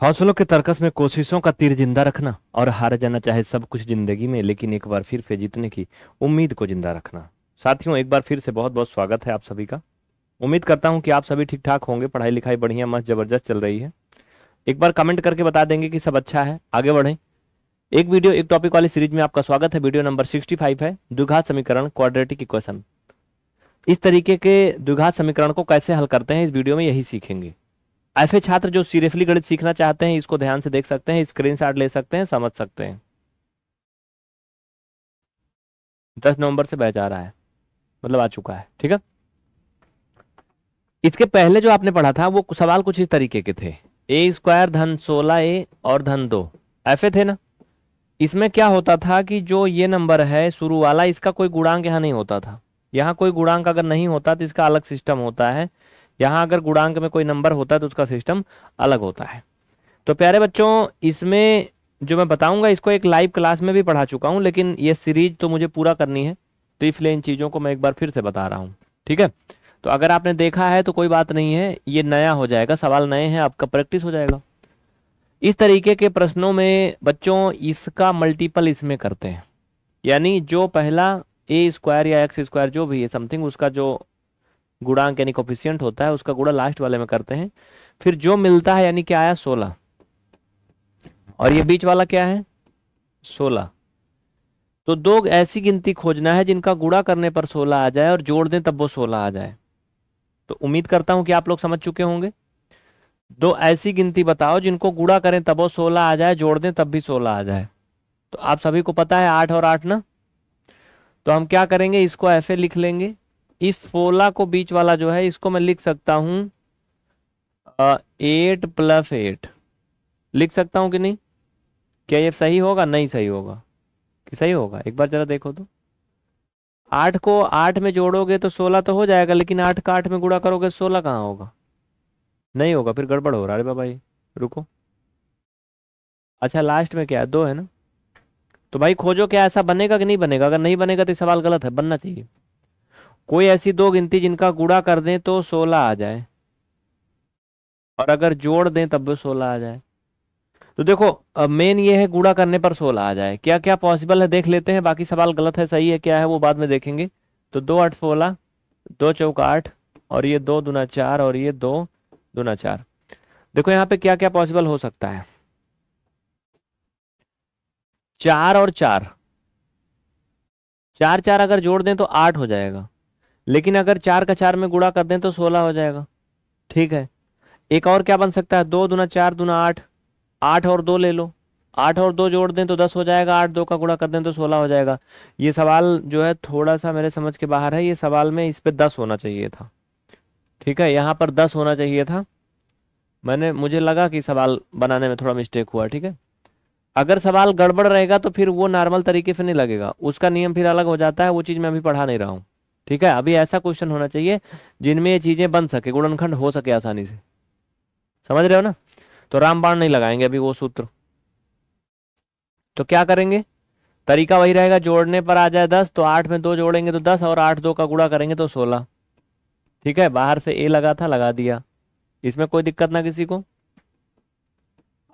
हौसलों के तर्कस में कोशिशों का तीर जिंदा रखना और हार जाना चाहे सब कुछ जिंदगी में लेकिन एक बार फिर से जीतने की उम्मीद को जिंदा रखना साथियों एक बार फिर से बहुत बहुत स्वागत है आप सभी का उम्मीद करता हूं कि आप सभी ठीक ठाक होंगे पढ़ाई लिखाई बढ़िया मस्त जबरदस्त चल रही है एक बार कमेंट करके बता देंगे कि सब अच्छा है आगे बढ़े एक वीडियो एक टॉपिक वाली सीरीज में आपका स्वागत है वीडियो नंबर सिक्सटी फाइव है द्विघात समीकरण क्वाड्रेटिक इक्वेशन इस तरीके के दुघात समीकरण को कैसे हल करते हैं इस वीडियो में यही सीखेंगे ऐसे छात्र जो सीरियसली गणित सीखना चाहते हैं इसको ध्यान से देख सकते हैं स्क्रीनशॉट ले सकते हैं समझ सकते हैं दस नवंबर से बैच आ रहा है मतलब आ चुका है ठीक है इसके पहले जो आपने पढ़ा था वो सवाल कुछ इस तरीके के थे ए स्क्वायर धन सोलह ए और धन दो ऐसे थे ना इसमें क्या होता था कि जो ये नंबर है शुरू वाला इसका कोई गुणांक यहाँ नहीं होता था यहाँ कोई गुणांक अगर नहीं होता तो इसका अलग सिस्टम होता है यहाँ अगर गुणांक में कोई नंबर होता है तो उसका सिस्टम अलग होता है तो प्यारे बच्चों इसमें जो मैं बताऊंगा इसको एक लाइव क्लास में भी पढ़ा चुका हूं लेकिन ये सीरीज तो मुझे पूरा करनी है तो इसलिए इन चीज़ों को मैं एक बार फिर से बता रहा हूं ठीक है तो अगर आपने देखा है तो कोई बात नहीं है ये नया हो जाएगा सवाल नए हैं आपका प्रैक्टिस हो जाएगा इस तरीके के प्रश्नों में बच्चों इसका मल्टीपल इसमें करते हैं यानी जो पहला ए स्क्वायर या एक्स स्क्वायर जो भी है समथिंग उसका जो गुणांक यानी कोफिशियंट होता है उसका गुड़ा लास्ट वाले में करते हैं फिर जो मिलता है यानी क्या आया सोलह और ये बीच वाला क्या है सोलह तो दो ऐसी गिनती खोजना है जिनका गुड़ा करने पर सोलह आ जाए और जोड़ दें तब वो सोलह आ जाए तो उम्मीद करता हूं कि आप लोग समझ चुके होंगे दो ऐसी गिनती बताओ जिनको गुड़ा करें तब वो सोलह आ जाए जोड़ दें तब भी सोलह आ जाए तो आप सभी को पता है आठ और आठ ना तो हम क्या करेंगे इसको ऐसे लिख लेंगे इस सोलह को बीच वाला जो है इसको मैं लिख सकता हूं एट प्लस एट लिख सकता हूं कि नहीं क्या ये सही होगा नहीं सही होगा कि सही होगा एक बार जरा देखो तो आठ को आठ में जोड़ोगे तो सोलह तो हो जाएगा लेकिन आठ का आठ में गुड़ा करोगे सोलह कहाँ होगा नहीं होगा फिर गड़बड़ हो रहा है अरे बाबा ये रुको अच्छा लास्ट में क्या है दो है ना तो भाई खोजो क्या ऐसा बनेगा कि नहीं बनेगा अगर नहीं बनेगा तो सवाल गलत है बनना चाहिए कोई ऐसी दो गिनती जिनका गुड़ा कर दें तो सोलह आ जाए और अगर जोड़ दें तब भी सोलह आ जाए तो देखो मेन ये है गुड़ा करने पर सोलह आ जाए क्या क्या पॉसिबल है देख लेते हैं बाकी सवाल गलत है सही है क्या है वो बाद में देखेंगे तो दो आठ सोलह दो चौका आठ और ये दो दुना चार और ये दो दुना चार देखो यहाँ पे क्या क्या पॉसिबल हो सकता है चार और चार चार चार अगर जोड़ दें तो आठ हो जाएगा लेकिन अगर चार का चार में गुड़ा कर दें तो सोलह हो जाएगा ठीक है एक और क्या बन सकता है दो दुना चार दुना आठ आठ और दो ले लो आठ और दो जोड़ दें तो दस हो जाएगा आठ दो का गुड़ा कर दें तो सोलह हो जाएगा ये सवाल जो है थोड़ा सा मेरे समझ के बाहर है ये सवाल में इस पर दस होना चाहिए था ठीक है यहाँ पर दस होना चाहिए था मैंने मुझे लगा कि सवाल बनाने में थोड़ा मिस्टेक हुआ ठीक है अगर सवाल गड़बड़ रहेगा तो फिर वो नॉर्मल तरीके से नहीं लगेगा उसका नियम फिर अलग हो जाता है वो चीज़ मैं अभी पढ़ा नहीं रहा हूँ ठीक है अभी ऐसा क्वेश्चन होना चाहिए जिनमें ये चीजें बन सके गुणनखंड हो सके आसानी से समझ रहे हो ना तो रामबाण नहीं लगाएंगे अभी वो सूत्र तो क्या करेंगे तरीका वही रहेगा जोड़ने पर आ जाए दस तो आठ में दो जोड़ेंगे तो दस और आठ दो का गुड़ा करेंगे तो सोलह ठीक है बाहर से ए लगा था लगा दिया इसमें कोई दिक्कत ना किसी को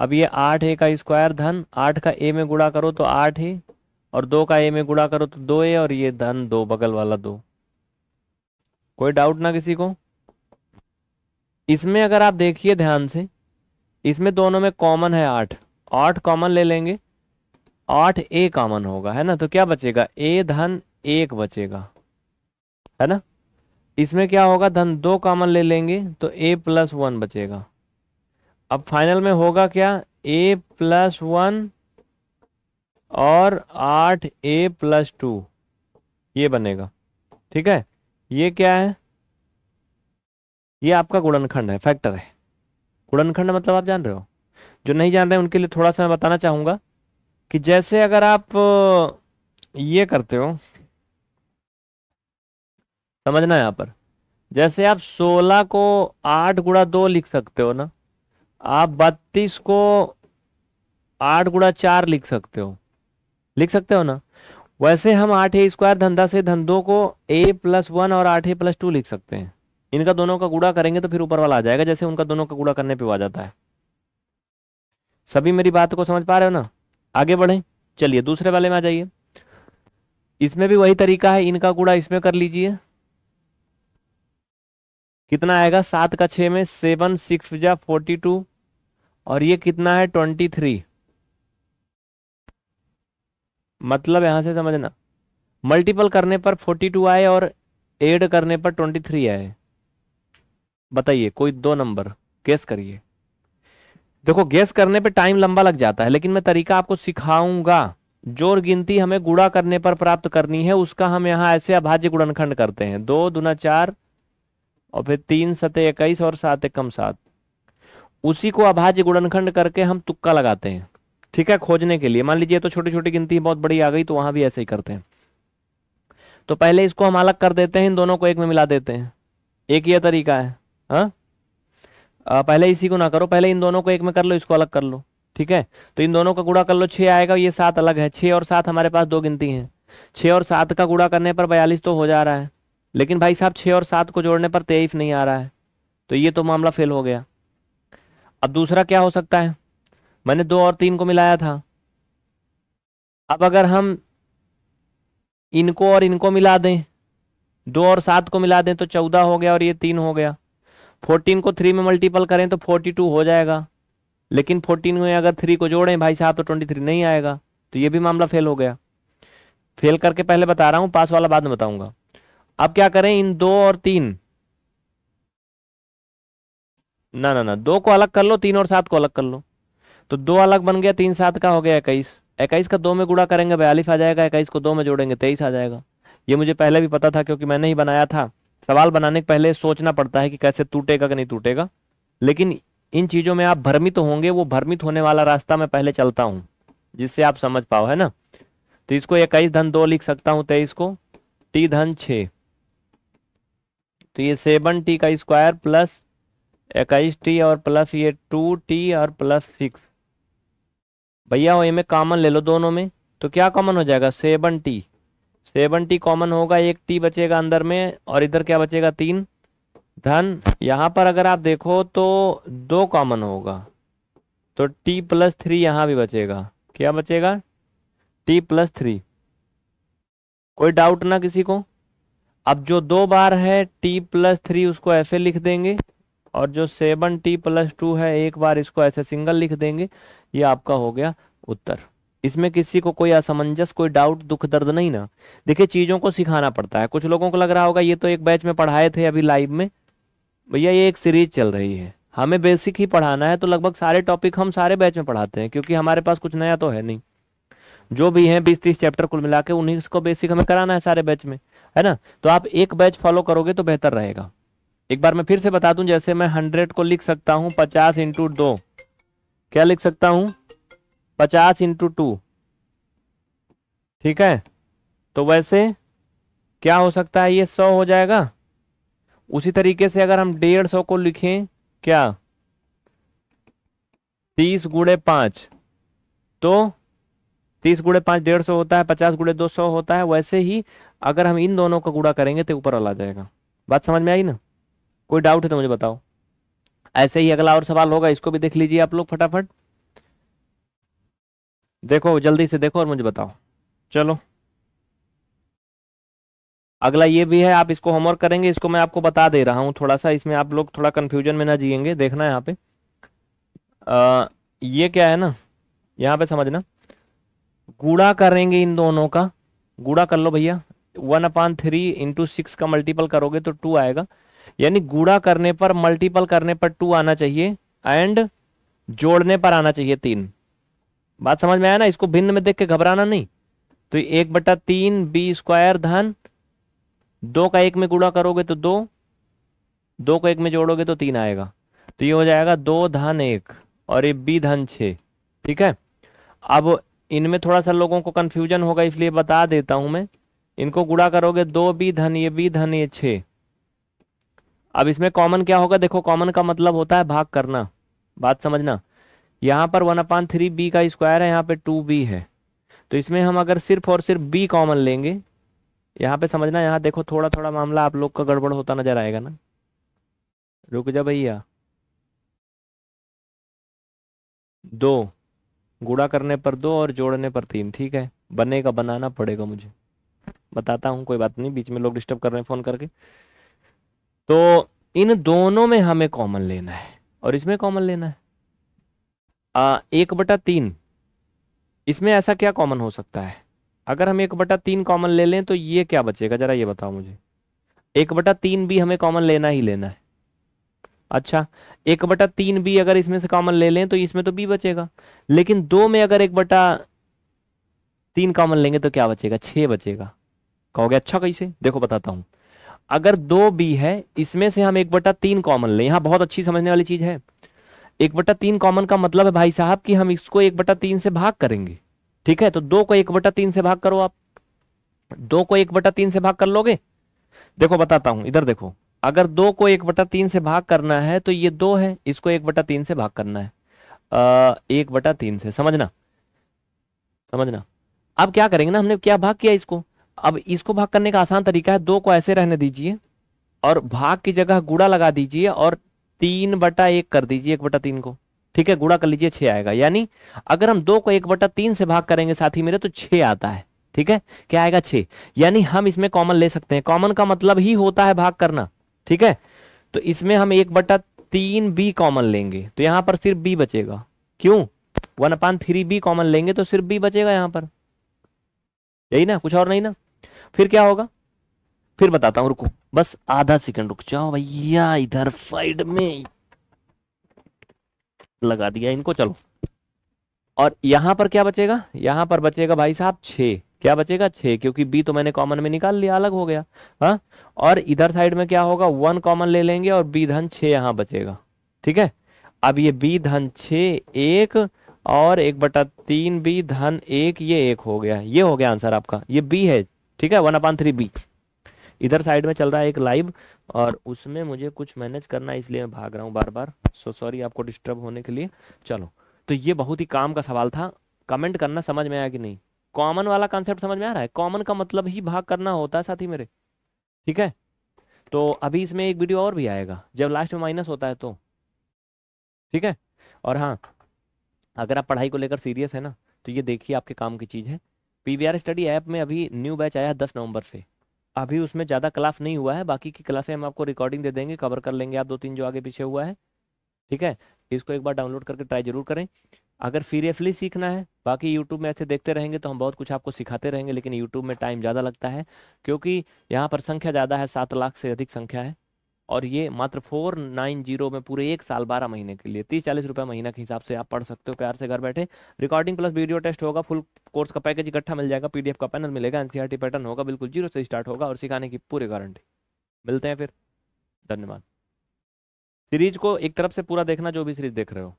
अब ये आठ ए का स्क्वायर धन आठ का ए में गुड़ा करो तो आठ ही और दो का ए में गुड़ा करो तो दो ए और ये धन दो बगल वाला दो कोई डाउट ना किसी को इसमें अगर आप देखिए ध्यान से इसमें दोनों में कॉमन है आठ आठ कॉमन ले लेंगे आठ ए कॉमन होगा है ना तो क्या बचेगा ए धन एक बचेगा है ना इसमें क्या होगा धन दो कॉमन ले लेंगे तो ए प्लस वन बचेगा अब फाइनल में होगा क्या ए प्लस वन और आठ ए प्लस टू ये बनेगा ठीक है ये क्या है ये आपका गुणनखंड है फैक्टर है गुणनखंड मतलब आप जान रहे हो जो नहीं जान रहे उनके लिए थोड़ा सा मैं बताना चाहूंगा कि जैसे अगर आप ये करते हो समझना यहाँ पर जैसे आप 16 को 8 गुड़ा दो लिख सकते हो ना आप 32 को 8 गुड़ा चार लिख सकते हो लिख सकते हो ना वैसे हम आठ ए स्क्वायर धंधा से धंधों को ए प्लस वन और आठ ए प्लस टू लिख सकते हैं इनका दोनों का गुड़ा करेंगे तो फिर ऊपर वाला आ जाएगा जैसे उनका दोनों का गुड़ा करने पे आ जाता है सभी मेरी बात को समझ पा रहे हो ना आगे बढ़े चलिए दूसरे वाले में आ जाइए इसमें भी वही तरीका है इनका गुड़ा इसमें कर लीजिए कितना आएगा सात का छ में सेवन सिक्स जा फोर्टी टू और ये कितना है ट्वेंटी थ्री मतलब यहां से समझना मल्टीपल करने पर फोर्टी टू आए और एड करने पर ट्वेंटी थ्री आए बताइए कोई दो नंबर गेस करिए देखो गेस करने पे टाइम लंबा लग जाता है लेकिन मैं तरीका आपको सिखाऊंगा जोर गिनती हमें गुड़ा करने पर प्राप्त करनी है उसका हम यहां ऐसे अभाज्य गुणनखंड करते हैं दो दुना चार और फिर तीन सतह इक्कीस और सात एकम सात उसी को अभाज्य गुणनखंड करके हम तुक्का लगाते हैं ठीक है खोजने के लिए मान लीजिए तो छोटी छोटी गिनती बहुत बड़ी आ गई तो वहां भी ऐसे ही करते हैं तो पहले इसको हम अलग कर देते हैं इन दोनों को एक में मिला देते हैं एक ये तरीका है आ, हाँ? पहले इसी को ना करो पहले इन दोनों को एक में कर लो इसको अलग कर लो ठीक है तो इन दोनों का गुड़ा कर लो छे आएगा ये सात अलग है छः और सात हमारे पास दो गिनती है छे और सात का गुड़ा करने पर बयालीस तो हो जा रहा है लेकिन भाई साहब छः और सात को जोड़ने पर तेईस नहीं आ रहा है तो ये तो मामला फेल हो गया अब दूसरा क्या हो सकता है मैंने दो और तीन को मिलाया था अब अगर हम इनको और इनको मिला दें दो और सात को मिला दें तो चौदह हो गया और ये तीन हो गया फोर्टीन को थ्री में मल्टीपल करें तो फोर्टी टू हो जाएगा लेकिन फोर्टीन में अगर थ्री को जोड़ें भाई साहब तो ट्वेंटी थ्री नहीं आएगा तो ये भी मामला फेल हो गया फेल करके पहले बता रहा हूं पास वाला बाद में बताऊंगा अब क्या करें इन दो और तीन ना ना ना दो को अलग कर लो तीन और सात को अलग कर लो तो दो अलग बन गया तीन सात का हो गया इक्कीस इक्कीस का दो में गुड़ा करेंगे बयालीस आ जाएगा इक्कीस को दो में जोड़ेंगे तेईस आ जाएगा ये मुझे पहले भी पता था क्योंकि मैंने ही बनाया था सवाल बनाने के पहले सोचना पड़ता है कि कैसे टूटेगा कि नहीं टूटेगा लेकिन इन चीज़ों में आप भ्रमित होंगे वो भ्रमित होने वाला रास्ता मैं पहले चलता हूँ जिससे आप समझ पाओ है ना तो इसको इक्कीस धन दो लिख सकता हूं तेईस को टी धन छ तो ये सेवन टी का स्क्वायर प्लस इक्कीस टी और प्लस ये टू टी और प्लस सिक्स भैया ये में कॉमन ले लो दोनों में तो क्या कॉमन हो जाएगा seven T seven T common होगा एक टी बचेगा अंदर में और इधर क्या बचेगा तीन धन यहाँ पर अगर आप देखो तो दो कॉमन होगा तो टी प्लस थ्री यहाँ भी बचेगा क्या बचेगा टी प्लस थ्री कोई डाउट ना किसी को अब जो दो बार है टी प्लस थ्री उसको ऐसे लिख देंगे और जो सेवन टी प्लस टू है एक बार इसको ऐसे सिंगल लिख देंगे ये आपका हो गया उत्तर इसमें किसी को कोई असमंजस कोई डाउट दुख दर्द नहीं ना देखिए चीज़ों को सिखाना पड़ता है कुछ लोगों को लग रहा होगा ये तो एक बैच में पढ़ाए थे अभी लाइव में भैया ये एक सीरीज चल रही है हमें बेसिक ही पढ़ाना है तो लगभग सारे टॉपिक हम सारे बैच में पढ़ाते हैं क्योंकि हमारे पास कुछ नया तो है नहीं जो भी है बीस तीस चैप्टर कुल मिला के उन्हीं को बेसिक हमें कराना है सारे बैच में है ना तो आप एक बैच फॉलो करोगे तो बेहतर रहेगा एक बार मैं फिर से बता दूं जैसे मैं हंड्रेड को लिख सकता हूं पचास इंटू दो क्या लिख सकता हूं पचास इंटू टू ठीक है तो वैसे क्या हो सकता है ये सौ हो जाएगा उसी तरीके से अगर हम डेढ़ सौ को लिखें क्या तीस गुड़े पांच तो तीस गुड़े पांच डेढ़ सौ होता है पचास गुड़े दो सौ होता है वैसे ही अगर हम इन दोनों का गुड़ा करेंगे तो ऊपर वाला जाएगा बात समझ में आई ना कोई डाउट है तो मुझे बताओ ऐसे ही अगला और सवाल होगा इसको भी देख लीजिए आप लोग फटाफट देखो जल्दी से देखो और मुझे बताओ चलो अगला ये भी है आप इसको होमवर्क करेंगे इसको मैं आपको बता दे रहा हूं थोड़ा सा इसमें आप लोग थोड़ा कंफ्यूजन में ना जिएंगे देखना यहाँ पे आ, ये क्या है ना यहाँ पे समझना गुड़ा करेंगे इन दोनों का गुड़ा कर लो भैया one upon three into six का मल्टीपल करोगे तो टू आएगा यानी गुड़ा करने पर मल्टीपल करने पर टू आना चाहिए एंड जोड़ने पर आना चाहिए तीन बात समझ में आया ना इसको भिन्न में देख के घबराना नहीं तो एक बटा तीन बी स्क्वायर धन दो का एक में गुड़ा करोगे तो दो दो को एक में जोड़ोगे तो तीन आएगा तो ये हो जाएगा दो धन एक और ये बी धन छ ठीक है अब इनमें थोड़ा सा लोगों को कंफ्यूजन होगा इसलिए बता देता हूं मैं इनको गुड़ा करोगे दो बी धन ये बी धन ये छे अब इसमें कॉमन क्या होगा देखो कॉमन का मतलब होता है भाग करना बात समझना यहाँ पर वन अपान थ्री बी का स्क्वायर है यहाँ पे टू बी है तो इसमें हम अगर सिर्फ और सिर्फ बी कॉमन लेंगे यहाँ पे समझना यहाँ देखो थोड़ा थोड़ा मामला आप लोग का गड़बड़ होता नजर आएगा ना रुक जा भैया दो गुड़ा करने पर दो और जोड़ने पर तीन ठीक है बनेगा बनाना पड़ेगा मुझे बताता हूँ कोई बात नहीं बीच में लोग डिस्टर्ब कर रहे हैं फ़ोन करके तो इन दोनों में हमें कॉमन लेना है और इसमें कॉमन लेना है आ, एक बटा तीन इसमें ऐसा क्या कॉमन हो सकता है अगर हम एक बटा तीन कॉमन ले लें तो ये क्या बचेगा जरा ये बताओ मुझे एक बटा तीन भी हमें कॉमन लेना ही लेना है अच्छा एक बटा तीन भी अगर इसमें से कॉमन ले लें तो इसमें तो बी बचेगा लेकिन दो में अगर एक बटा तीन कॉमन लेंगे तो क्या बचेगा छह बचेगा कहोगे अच्छा कैसे देखो बताता हूं अगर दो बी है इसमें से हम एक बटा तीन कॉमन लें यहां बहुत अच्छी समझने वाली चीज है एक बटा तीन कॉमन का मतलब है भाई साहब कि हम इसको एक बटा तीन से भाग करेंगे ठीक है तो दो को एक बटा तीन से भाग करो आप दो को एक बटा तीन से भाग कर लोगे देखो बताता हूं इधर देखो अगर दो को एक बटा तीन से भाग करना है तो ये दो है इसको एक बटा तीन से भाग करना है आ, एक बटा तीन से समझना समझना अब क्या करेंगे ना हमने क्या भाग किया इसको अब इसको भाग करने का आसान तरीका है दो को ऐसे रहने दीजिए और भाग की जगह गुड़ा लगा दीजिए और तीन बटा एक कर दीजिए एक बटा तीन को ठीक है गुड़ा कर लीजिए छह आएगा यानी अगर हम दो को एक बटा तीन से भाग करेंगे साथी मेरे तो छे आता है ठीक है क्या आएगा छे यानी हम इसमें कॉमन ले सकते हैं कॉमन का मतलब ही होता है भाग करना ठीक है तो इसमें हम एक बटा तीन बी कॉमन लेंगे तो यहां पर सिर्फ बी बचेगा क्यों one upon three B common लेंगे तो सिर्फ बी बचेगा यहां पर यही ना कुछ और नहीं ना फिर क्या होगा फिर बताता हूं रुको बस आधा सेकंड रुक जाओ भैया इधर साइड में लगा दिया इनको चलो और यहां पर क्या बचेगा यहां पर बचेगा भाई साहब छ क्या बचेगा छे क्योंकि बी तो मैंने कॉमन में निकाल लिया अलग हो गया हाँ और इधर साइड में क्या होगा वन कॉमन ले लेंगे और बी धन छे यहाँ बचेगा ठीक है अब ये बी धन छे एक और एक बटा तीन बी धन एक ये एक हो गया ये हो गया आंसर आपका ये बी है ठीक है वन अपान थ्री बी इधर साइड में चल रहा है एक लाइव और उसमें मुझे कुछ मैनेज करना है इसलिए मैं भाग रहा हूँ बार बार सो सॉरी आपको डिस्टर्ब होने के लिए चलो तो ये बहुत ही काम का सवाल था कमेंट करना समझ में आया कि नहीं कॉमन वाला कॉन्सेप्ट समझ में आ रहा है कॉमन का मतलब ही भाग करना होता है साथी मेरे ठीक है तो अभी इसमें एक वीडियो और भी आएगा जब लास्ट में माइनस होता है तो ठीक है और हाँ अगर आप पढ़ाई को लेकर सीरियस है ना तो ये देखिए आपके काम की चीज़ है पी स्टडी ऐप में अभी न्यू बैच आया है दस नवंबर से अभी उसमें ज़्यादा क्लास नहीं हुआ है बाकी की क्लासें हम आपको रिकॉर्डिंग दे देंगे कवर कर लेंगे आप दो तीन जो आगे पीछे हुआ है ठीक है इसको एक बार डाउनलोड करके ट्राई जरूर करें अगर सीरियसली सीखना है बाकी यूट्यूब में ऐसे देखते रहेंगे तो हम बहुत कुछ आपको सिखाते रहेंगे लेकिन यूट्यूब में टाइम ज़्यादा लगता है क्योंकि यहाँ पर संख्या ज़्यादा है सात लाख से अधिक संख्या है और ये मात्र फोर नाइन जीरो में पूरे एक साल बारह महीने के लिए तीस चालीस रुपये महीना के हिसाब से आप पढ़ सकते हो प्यार से घर बैठे रिकॉर्डिंग प्लस वीडियो टेस्ट होगा फुल कोर्स का पैकेज इकट्ठा मिल जाएगा पीडीएफ का पैनल मिलेगा एनसीआरटी पैटर्न e होगा बिल्कुल जीरो से स्टार्ट होगा और सिखाने की पूरी गारंटी मिलते हैं फिर धन्यवाद सीरीज को एक तरफ से पूरा देखना जो भी सीरीज देख रहे हो